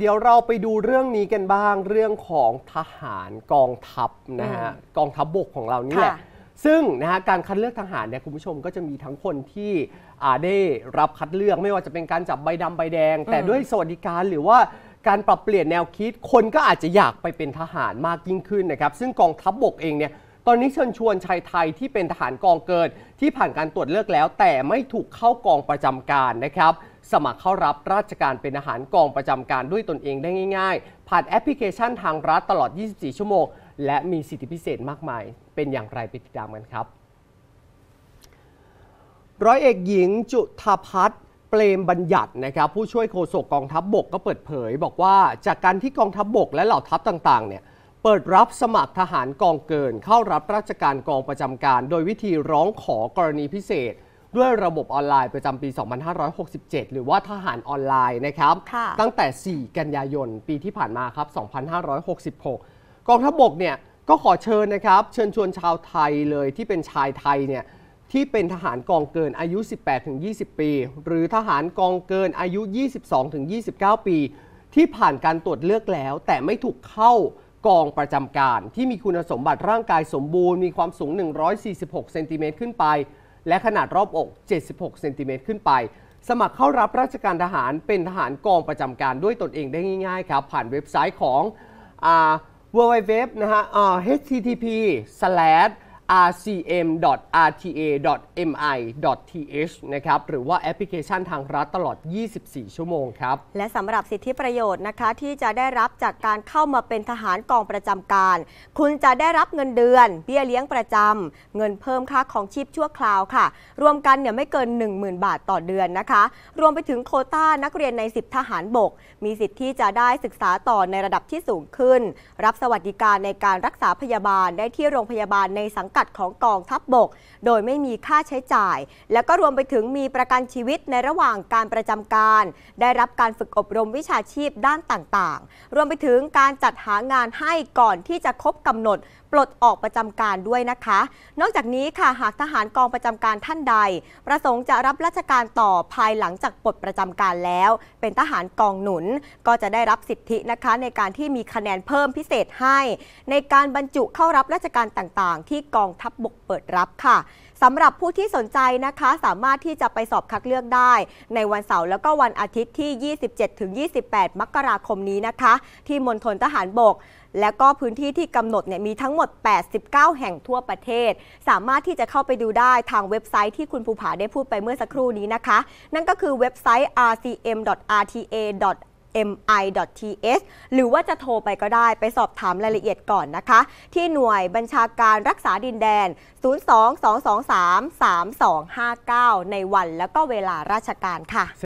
เดี๋ยวเราไปดูเรื่องนี้กันบ้างเรื่องของทหารกองทัพนะฮะกองทัพบบกของเรานี่แหละซึ่งนะฮะการคัดเลือกทหารเนี่ยคุณผู้ชมก็จะมีทั้งคนที่อาได้รับคัดเลือกไม่ว่าจะเป็นการจับใบดำใบแดง แต่ด้วยสวัสดิการ หรือว่าการปรับเปลี่ยนแนวคิดคนก็อาจจะอยากไปเป็นทหารมากยิ่งขึ้นนะครับ ซึ่งกองทัพบบกเองเนี่ยตอนนี้เชิญชวนชายไทยที่เป็นทหารกองเกินที่ผ่านการตรวจเลือกแล้ว แต่ไม่ถูกเข้ากองประจำการนะครับสมัครเข้ารับราชการเป็นอาหารกองประจำการด้วยตนเองได้ง่าย ๆ ผ่านแอปพลิเคชันทางรัฐตลอด 24 ชั่วโมงและมีสิทธิพิเศษมากมาย เป็นอย่างไรไปติดตามกันครับ ร้อยเอกหญิงจุธาพัฒน์เปรมบัญญัตินะครับผู้ช่วยโฆษกกองทัพบบกก็เปิดเผย บอกว่าจากการที่กองทัพบบกและเหล่าทัพต่าง ๆ เนี่ยเปิดรับสมัครทหารกองเกินเข้ารับราชการกองประจำการ โดยวิธีร้องขอกรณีพิเศษด้วยระบบออนไลน์ประจำปี 2567 หรือว่าทหารออนไลน์นะครับ ตั้งแต่ 4 กันยายน ปีที่ผ่านมาครับ 2566 กองทัพบกเนี่ยก็ขอเชิญนะครับ เชิญชวนชาวไทยเลยที่เป็นชายไทยเนี่ยที่เป็นทหารกองเกินอายุ 18-20 ปี หรือทหารกองเกินอายุ 22-29 ปี ที่ผ่านการตรวจเลือกแล้ว แต่ไม่ถูกเข้ากองประจำการที่มีคุณสมบัติร่างกายสมบูรณ์มีความสูง 146เซนติเมตรขึ้นไปและขนาดรอบอก 76 เซนติเมตรขึ้นไป สมัครเข้ารับราชการทหารเป็นทหารกองประจำการด้วยตนเองได้ง่าย ๆ ครับ ผ่านเว็บไซต์ของ w w w นะฮะ http slash rcm.rta.mi.th นะครับหรือว่าแอปพลิเคชันทางรัฐตลอด 24 ชั่วโมงครับและสำหรับสิทธิประโยชน์นะคะที่จะได้รับจากการเข้ามาเป็นทหารกองประจำการ คุณจะได้รับเงินเดือน เบี้ยเลี้ยงประจำเงินเพิ่มค่าของชีพชั่วคราวค่ะ รวมกันเนี่ยไม่เกิน 10,000 บาทต่อเดือนนะคะ รวมไปถึงโคต้านักเรียนใน 10 ทหารบก มีสิทธิที่จะได้ศึกษาต่อในระดับที่สูงขึ้น รับสวัสดิการในการรักษาพยาบาลได้ที่โรงพยาบาลในสังกัดัดของกองทัพบบก โดยไม่มีค่าใช้จ่าย และก็รวมไปถึงมีประกันชีวิตในระหว่างการประจำการ ได้รับการฝึกอบรมวิชาชีพด้านต่างๆ รวมไปถึงการจัดหางานให้ก่อนที่จะครบกำหนดปลดออกประจำการด้วยนะคะ นอกจากนี้ค่ะหากทหารกองประจำการท่านใด ประสงค์จะรับราชการต่อภายหลังจากปลดประจำการแล้ว เป็นทหารกองหนุน ก็จะได้รับสิทธินะคะในการที่มีคะแนนเพิ่มพิเศษให้ ในการบรรจุเข้ารับราชการต่างๆ ที่กององทัพบบกเปิดรับค่ะสำหรับผู้ที่สนใจนะคะสามารถที่จะไปสอบคัดเลือกได้ในวันเสาร์ แล้วก็วันอาทิตย์ที่ 27-28 มกราคมนี้นะคะ ที่มณฑลทหารบก และก็พื้นที่ที่กำหนดเนี่ยมีทั้งหมด 89 แห่งทั่วประเทศ สามารถที่จะเข้าไปดูได้ทางเว็บไซต์ที่คุณภูผาได้พูดไปเมื่อสักครู่นี้นะคะ นั่นก็คือเว็บไซต์ rcm.rta mi.th หรือว่าจะโทรไปก็ได้ไปสอบถามรายละเอียดก่อนนะคะ ที่หน่วยบัญชาการรักษาดินแดน 022233259 ในวันและก็เวลาราชการค่ะ